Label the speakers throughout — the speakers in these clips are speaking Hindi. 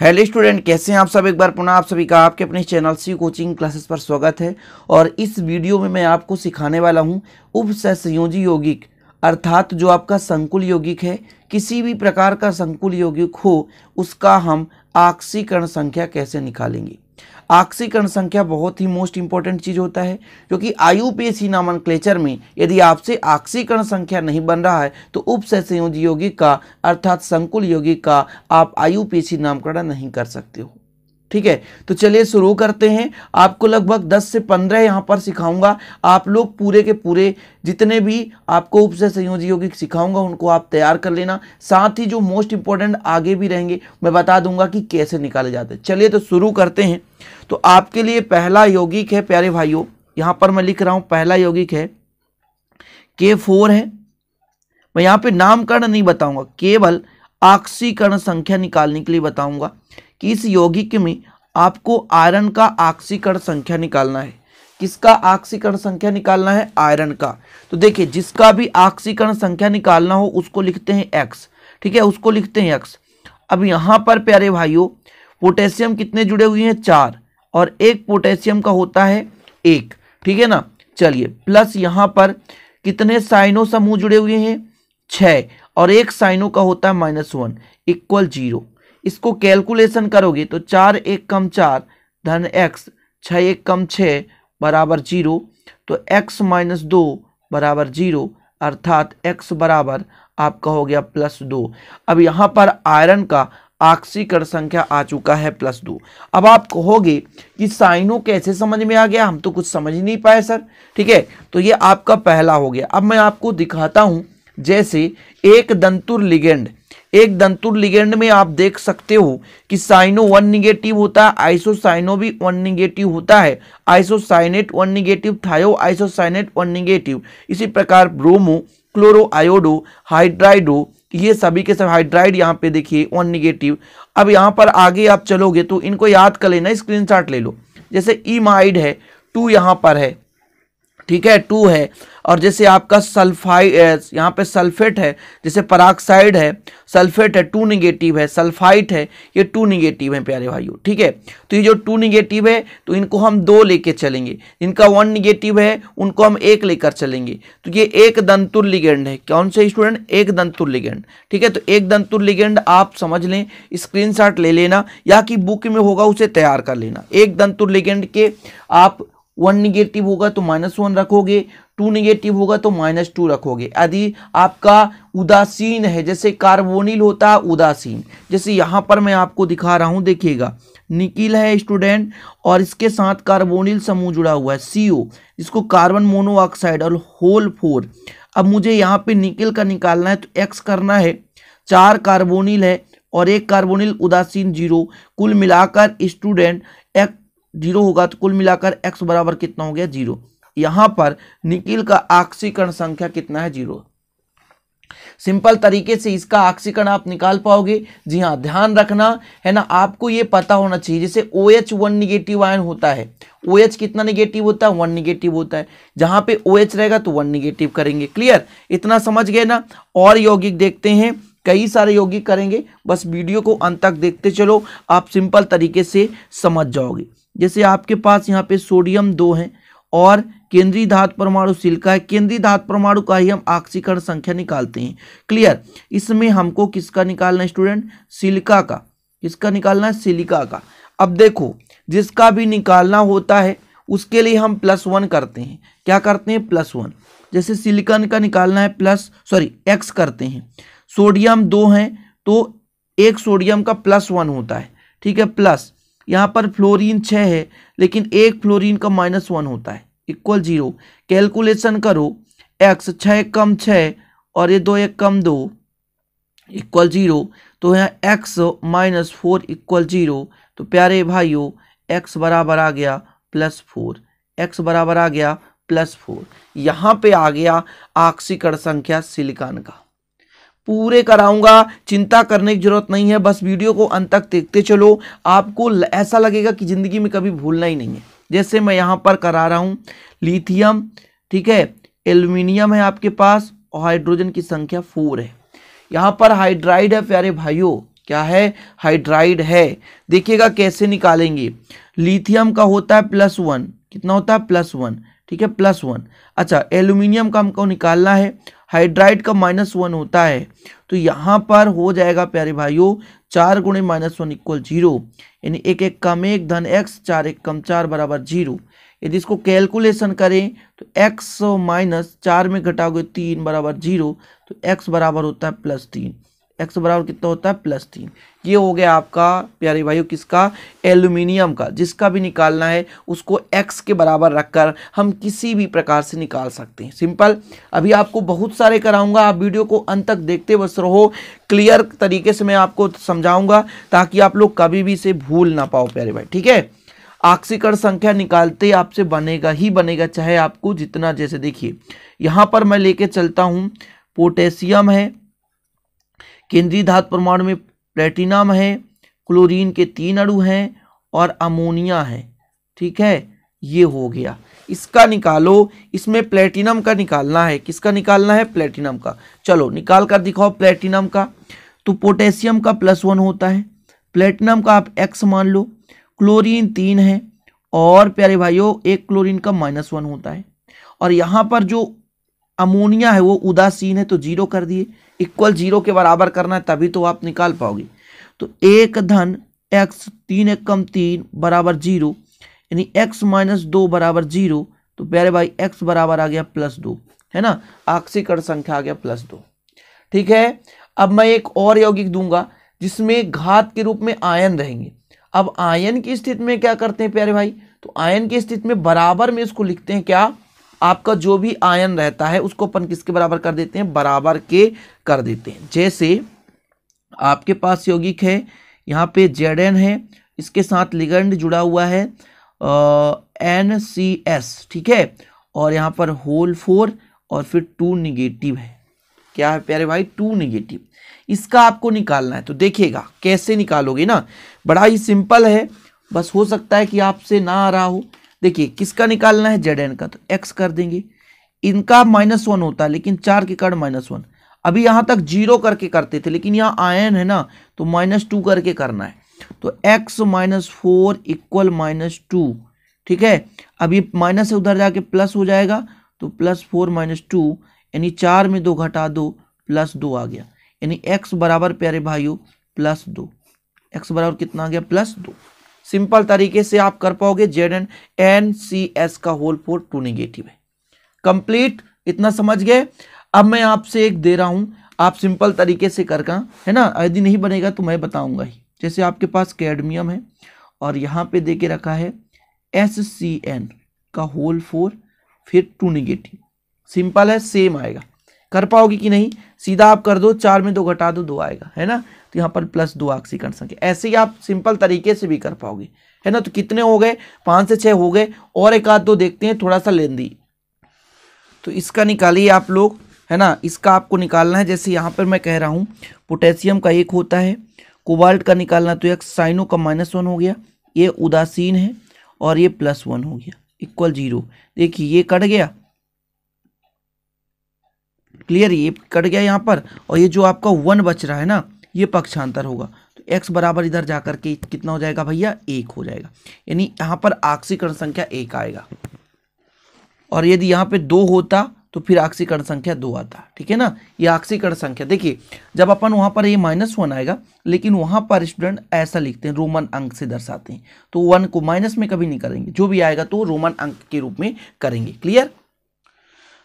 Speaker 1: हेलो स्टूडेंट कैसे हैं आप सब एक बार पुनः आप सभी का आपके अपने चैनल सी कोचिंग क्लासेस पर स्वागत है और इस वीडियो में मैं आपको सिखाने वाला हूं उप संयोजी यौगिक अर्थात जो आपका संकुल यौगिक है किसी भी प्रकार का संकुल यौगिक हो उसका हम आक्सीकरण संख्या कैसे निकालेंगे आक्सीकरण संख्या बहुत ही मोस्ट इंपॉर्टेंट चीज़ होता है क्योंकि आयु पी नामन क्लेचर में यदि आपसे आक्सीकरण संख्या नहीं बन रहा है तो सहसंयोजी यौगिक का अर्थात संकुल यौगिक का आप आयु नामकरण नहीं कर सकते हो ठीक है तो चलिए शुरू करते हैं आपको लगभग 10 से 15 यहाँ पर सिखाऊंगा आप लोग पूरे के पूरे जितने भी आपको उपसय संयोजी यौगिक सिखाऊंगा उनको आप तैयार कर लेना साथ ही जो मोस्ट इंपॉर्टेंट आगे भी रहेंगे मैं बता दूंगा कि कैसे निकाले जाते हैं चलिए तो शुरू करते हैं तो आपके लिए पहला यौगिक है प्यारे भाइयों यहाँ पर मैं लिख रहा हूँ पहला यौगिक है के फोर है मैं यहाँ पे नामकरण नहीं बताऊंगा केवल आक्सीकरण संख्या निकालने के लिए बताऊंगा कि इस यौगिक में आपको आयरन का आक्सीकरण संख्या निकालना है किसका आक्सीकरण संख्या निकालना है आयरन का तो देखिए जिसका भी आक्सीकरण संख्या निकालना हो उसको लिखते हैं एक्स ठीक है उसको लिखते हैं एक्स अब यहाँ पर प्यारे भाइयों पोटेशियम कितने जुड़े हुए हैं चार और एक पोटेशियम का होता है एक ठीक है ना चलिए प्लस यहाँ पर कितने साइनो समूह जुड़े हुए हैं छः और एक साइनो का होता है माइनस वन इक्वल जीरो इसको कैलकुलेशन करोगे तो चार एक कम चार धन एक्स छः एक कम छः बराबर जीरो तो एक्स माइनस दो बराबर जीरो अर्थात एक्स बराबर आपका हो गया प्लस दो अब यहाँ पर आयरन का आक्सीकरण संख्या आ चुका है प्लस दो अब आप कहोगे कि साइनों कैसे समझ में आ गया हम तो कुछ समझ नहीं पाए सर ठीक है तो ये आपका पहला हो गया अब मैं आपको दिखाता हूँ जैसे एक दंतुर लिगेंड एक दंतुर लिगेंड में आप देख सकते हो कि साइनो वन निगेटिव होता है आइसोसाइनो भी वन निगेटिव होता है isocyanate one negative thio isocyanate one negative इसी प्रकार ब्रोमो क्लोरो आयोडो हाइड्राइडो ये सभी के सब हाइड्राइड यहाँ पे देखिए वन निगेटिव अब यहाँ पर आगे आप चलोगे तो इनको याद कर लेना स्क्रीन ले लो जैसे ईमाइड है टू यहाँ पर है ठीक है टू है और जैसे आपका सल्फाइड यहाँ पे सल्फेट है जैसे पराक्साइड है सल्फेट है टू निगेटिव है सल्फाइट है ये टू निगेटिव है प्यारे भाइयों ठीक है तो ये जो टू निगेटिव है तो इनको हम दो लेके चलेंगे इनका वन निगेटिव है उनको हम एक लेकर चलेंगे तो ये एक दंतुर लिगेंड है कौन से स्टूडेंट एक दंतुर लिगेंड ठीक है तो एक दंतुर लिगेंड आप समझ लें स्क्रीन ले लेना या कि बुक में होगा उसे तैयार कर लेना एक दंतुर लिगेंड के आप वन निगेटिव होगा तो माइनस वन रखोगे टू निगेटिव होगा तो माइनस टू रखोगे यदि आपका उदासीन है जैसे कार्बोनिल होता है उदासीन जैसे यहाँ पर मैं आपको दिखा रहा हूँ देखिएगा निकिल है स्टूडेंट और इसके साथ कार्बोनिल समूह जुड़ा हुआ है ओ इसको कार्बन मोनोऑक्साइड और होल फोर अब मुझे यहाँ पर निकिल का निकालना है तो एक्स करना है चार कार्बोनिल है और एक कार्बोनिल उदासीन जीरो कुल मिलाकर स्टूडेंट एक जीरो होगा तो कुल मिलाकर एक्स बराबर कितना हो गया जीरो यहां पर निकिल का आक्सीकरण संख्या कितना है जीरो सिंपल तरीके से इसका ऑक्सीकरण आप निकाल पाओगे जी हाँ ध्यान रखना है ना आपको ये पता होना चाहिए जैसे O H one negative ion होता है ओ एच कितना निगेटिव होता है वन निगेटिव होता है जहां पे ओ एच रहेगा तो वन निगेटिव करेंगे क्लियर इतना समझ गए ना और यौगिक देखते हैं कई सारे यौगिक करेंगे बस वीडियो को अंत तक देखते चलो आप सिंपल तरीके से समझ जाओगे जैसे आपके पास यहाँ पे सोडियम दो है और केंद्रीय धातु परमाणु सिल्का है केंद्रीय धातु परमाणु का ही हम ऑक्सीकरण संख्या निकालते हैं क्लियर इसमें हमको किसका निकालना है स्टूडेंट सिलका का किसका निकालना है सिलिका का अब देखो जिसका भी निकालना होता है उसके लिए हम प्लस वन करते हैं क्या करते हैं प्लस वन जैसे सिलिकन का निकालना है प्लस सॉरी एक्स करते हैं सोडियम दो हैं तो एक सोडियम का प्लस वन होता है ठीक है प्लस यहाँ पर फ्लोरीन छः है लेकिन एक फ्लोरीन का माइनस वन होता है इक्वल जीरो कैलकुलेशन करो एक्स छः कम छः और ये दो एक कम दो इक्वल जीरो तो यहाँ x minus four equal zero तो प्यारे भाइयों एक्स बराबर आ गया प्लस फोर एक्स बराबर आ गया प्लस फोर यहाँ पे आ गया आक्सीकरण संख्या सिलिकॉन का पूरे कराऊंगा चिंता करने की जरूरत नहीं है बस वीडियो को अंत तक देखते चलो आपको ऐसा लगेगा कि ज़िंदगी में कभी भूलना ही नहीं है जैसे मैं यहाँ पर करा रहा हूँ लिथियम ठीक है एल्यूमिनियम है आपके पास और हाइड्रोजन की संख्या फोर है यहाँ पर हाइड्राइड है प्यारे भाइयों क्या है हाइड्राइड है देखिएगा कैसे निकालेंगे लिथियम का होता है प्लस वन कितना होता है प्लस वन ठीक है प्लस वन अच्छा एल्यूमिनियम का हमको निकालना है हाइड्राइड का माइनस वन होता है तो यहाँ पर हो जाएगा प्यारे भाइयों चार गुणे माइनस वन इक्वल जीरो यानी एक एक कम एक धन एक्स चार एक कम चार बराबर जीरो यदि इसको कैलकुलेशन करें तो एक्स माइनस चार में घटाओगे तीन बराबर जीरो तो एक्स बराबर होता है प्लस तीन एक्स बराबर कितना होता है प्लस तीन ये हो गया आपका प्यारे भाइयों किसका एल्यूमिनियम का जिसका भी निकालना है उसको एक्स के बराबर रखकर हम किसी भी प्रकार से निकाल सकते हैं सिंपल अभी आपको बहुत सारे कराऊंगा आप वीडियो को अंत तक देखते बस रहो क्लियर तरीके से मैं आपको समझाऊंगा ताकि आप लोग कभी भी इसे भूल ना पाओ प्यारे भाई ठीक है आक्सीकरण संख्या निकालते आपसे बनेगा ही बनेगा चाहे आपको जितना जैसे देखिए यहाँ पर मैं लेके चलता हूँ पोटेशियम है केंद्रीय धातु परमाणु में प्लेटिनम है क्लोरीन के तीन अणु हैं और अमोनिया है ठीक है ये हो गया इसका निकालो इसमें प्लेटिनम का निकालना है किसका निकालना है प्लेटिनम का चलो निकाल कर दिखाओ प्लेटिनम का तो पोटेशियम का प्लस वन होता है प्लेटिनम का आप एक्स मान लो क्लोरीन तीन है और प्यारे भाइयों एक क्लोरीन का माइनस वन होता है और यहाँ पर जो अमोनिया है वो उदासीन है तो जीरो कर दिए इक्वल जीरो के बराबर करना है तभी तो आप निकाल पाओगे तो एक धन एक्स तीन एक कम तीन बराबर जीरो यानी एक्स माइनस दो बराबर जीरो तो प्यारे भाई एक्स बराबर आ गया प्लस दो है ना कर संख्या आ गया प्लस दो ठीक है अब मैं एक और यौगिक दूंगा जिसमें घात के रूप में आयन रहेंगे अब आयन की स्थिति में क्या करते हैं प्यारे भाई तो आयन की स्थिति में बराबर में इसको लिखते हैं क्या आपका जो भी आयन रहता है उसको अपन किसके बराबर कर देते हैं बराबर के कर देते हैं जैसे आपके पास यौगिक है यहाँ पे जेड एन है इसके साथ लिगंड जुड़ा हुआ है एन सी एस ठीक है और यहाँ पर होल फोर और फिर टू निगेटिव है क्या है प्यारे भाई टू निगेटिव इसका आपको निकालना है तो देखिएगा कैसे निकालोगे ना बड़ा ही सिंपल है बस हो सकता है कि आपसे ना आ रहा हो देखिए किसका निकालना है जेड एन का तो एक्स कर देंगे इनका माइनस वन होता है लेकिन चार के कारण माइनस वन अभी यहां तक जीरो करके करते थे लेकिन यहाँ आयन है ना तो माइनस टू करके करना है तो x minus four equal minus two ठीक है अभी माइनस से उधर जाके प्लस हो जाएगा तो प्लस फोर माइनस टू यानी चार में दो घटा दो प्लस दो आ गया यानी एक्स बराबर प्यारे भाइयों प्लस दो एक्स बराबर कितना आ गया प्लस दो सिंपल तरीके से आप कर पाओगे Z N N C S का होल फोर टू निगेटिव है कंप्लीट इतना समझ गए अब मैं आपसे एक दे रहा हूं आप सिंपल तरीके से कर का है ना यदि नहीं बनेगा तो मैं बताऊंगा ही जैसे आपके पास कैडमियम है और यहाँ पे दे के रखा है एस सी एन का होल फोर फिर टू निगेटिव सिंपल है सेम आएगा कर पाओगे कि नहीं सीधा आप कर दो चार में दो घटा दो दो आएगा है ना तो यहाँ पर प्लस दो आक्सी संख्या ऐसे ही आप सिंपल तरीके से भी कर पाओगे है ना तो कितने हो गए पाँच से छः हो गए और एक आध दो देखते हैं थोड़ा सा लेंदी तो इसका निकालिए आप लोग है ना इसका आपको निकालना है जैसे यहाँ पर मैं कह रहा हूँ पोटेशियम का एक होता है कोबाल्ट का निकालना तो एक साइनो का माइनस वन हो गया ये उदासीन है और ये प्लस वन हो गया इक्वल जीरो देखिए ये कट गया क्लियर ये कट गया यहाँ पर और ये जो आपका वन बच रहा है ना ये पक्षांतर होगा तो एक्स बराबर इधर जा करके कितना हो जाएगा भैया एक हो जाएगा यानी यहाँ पर आक्सीकरण संख्या एक आएगा और यदि यहाँ पे दो होता तो फिर आक्सीकरण संख्या दो आता ठीक है ना ये आक्सीकरण संख्या देखिए जब अपन वहाँ पर ये माइनस वन आएगा लेकिन वहाँ पर स्टूडेंट ऐसा लिखते हैं रोमन अंक से दर्शाते हैं तो वन को माइनस में कभी नहीं करेंगे जो भी आएगा तो रोमन अंक के रूप में करेंगे क्लियर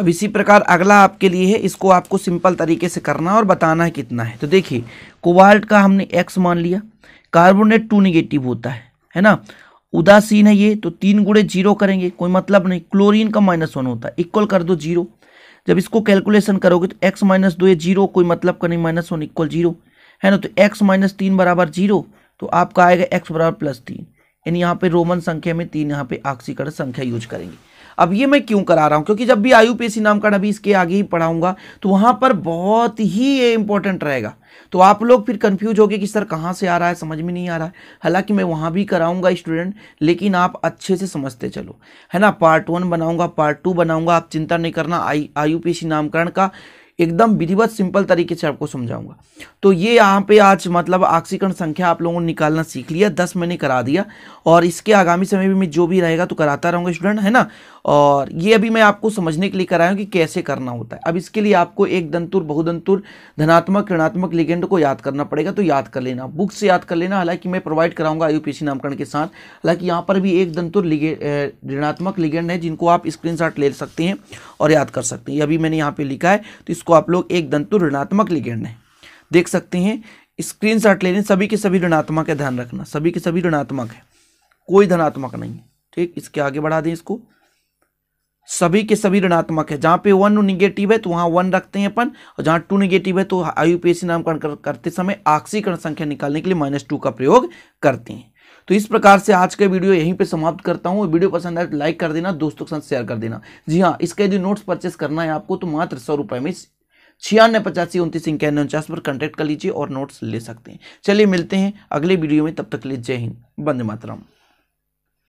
Speaker 1: अब इसी प्रकार अगला आपके लिए है इसको आपको सिंपल तरीके से करना और बताना है कितना है तो देखिए कोबाल्ट का हमने एक्स मान लिया कार्बोनेट टू निगेटिव होता है है ना उदासीन है ये तो तीन गुड़े जीरो करेंगे कोई मतलब नहीं क्लोरीन का माइनस वन होता है इक्वल कर दो जीरो जब इसको कैलकुलेशन करोगे तो एक्स माइनस दो ये जीरो कोई मतलब का नहीं माइनस वन इक्वल जीरो है ना तो एक्स माइनस तीन बराबर जीरो तो आपका आएगा एक्स बराबर प्लस तीन यानी यहाँ पे रोमन संख्या में तीन यहाँ पे आक्सीकरण संख्या यूज करेंगे अब ये मैं क्यों करा रहा हूँ क्योंकि जब भी आयु सी नामकरण अभी इसके आगे ही पढ़ाऊंगा तो वहाँ पर बहुत ही ये इंपॉर्टेंट रहेगा तो आप लोग फिर कन्फ्यूज गए कि सर कहाँ से आ रहा है समझ में नहीं आ रहा है हालांकि मैं वहाँ भी कराऊंगा स्टूडेंट लेकिन आप अच्छे से समझते चलो है ना पार्ट वन बनाऊंगा पार्ट टू बनाऊंगा आप चिंता नहीं करना आई आयु सी नामकरण का एकदम विधिवत सिंपल तरीके से आपको समझाऊंगा तो ये यहाँ पे आज मतलब आक्सीकरण संख्या आप लोगों ने निकालना सीख लिया दस मैंने करा दिया और इसके आगामी समय में जो भी रहेगा तो कराता रहूँगा स्टूडेंट है ना और ये अभी मैं आपको समझने के लिए कराया हूँ कि कैसे करना होता है अब इसके लिए आपको एक दंतुर बहुदंतुर धनात्मक ऋणात्मक लिगेंड को याद करना पड़ेगा तो याद कर लेना बुक से याद कर लेना हालांकि मैं प्रोवाइड कराऊंगा आयुपीसी नामकरण के साथ हालांकि यहाँ पर भी एक दंतुर ऋणात्मक लिगेंड है जिनको आप स्क्रीन ले सकते हैं और याद कर सकते हैं अभी मैंने यहाँ पर लिखा है तो इसको आप लोग एक दंतुर ऋणात्मक लिगेंड है देख सकते हैं स्क्रीन लेने सभी के सभी ऋणात्मक है ध्यान रखना सभी के सभी ऋणात्मक है कोई धनात्मक नहीं है ठीक इसके आगे बढ़ा दें इसको सभी के सभी ऋणात्मक है जहाँ पे वन निगेटिव है तो वहाँ वन रखते हैं अपन और जहाँ टू निगेटिव है तो पी नामकरण कर, करते समय आक्सीकरण संख्या निकालने के लिए माइनस टू का प्रयोग करते हैं तो इस प्रकार से आज का वीडियो यहीं पे समाप्त करता हूँ वीडियो पसंद आए तो लाइक कर देना दोस्तों के साथ शेयर कर देना जी हाँ इसका यदि नोट्स परचेस करना है आपको तो मात्र सौ रुपये में छियानवे पचासी उनतीस इक्यानवे उनचास पर कंटेक्ट कर लीजिए और नोट्स ले सकते हैं चलिए मिलते हैं अगले वीडियो में तब तक लिए जय हिंद बंद मातरम